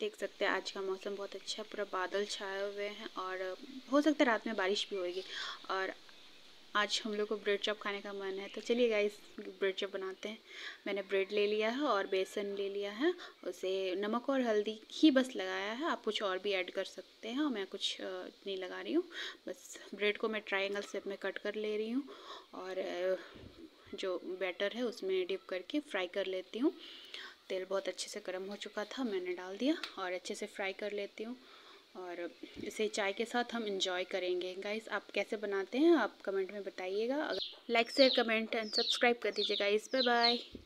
देख सकते हैं आज का मौसम बहुत अच्छा पूरा बादल छाए हुए हैं और हो सकता है रात में बारिश भी होगी और आज हम लोग को ब्रेड चॉप खाने का मन है तो चलिए गाइस ब्रेड चॉप बनाते हैं मैंने ब्रेड ले लिया है और बेसन ले लिया है उसे नमक और हल्दी ही बस लगाया है आप कुछ और भी ऐड कर सकते हैं मैं कुछ नहीं लगा रही हूँ बस ब्रेड को मैं ट्राइंगल सेप में कट कर ले रही हूँ और जो बैटर है उसमें डिप करके फ्राई कर लेती हूँ तेल बहुत अच्छे से गर्म हो चुका था मैंने डाल दिया और अच्छे से फ्राई कर लेती हूँ और इसे चाय के साथ हम इंजॉय करेंगे गाइस आप कैसे बनाते हैं आप कमेंट में बताइएगा like share comment and subscribe कर दीजिए गाइस बाय बाय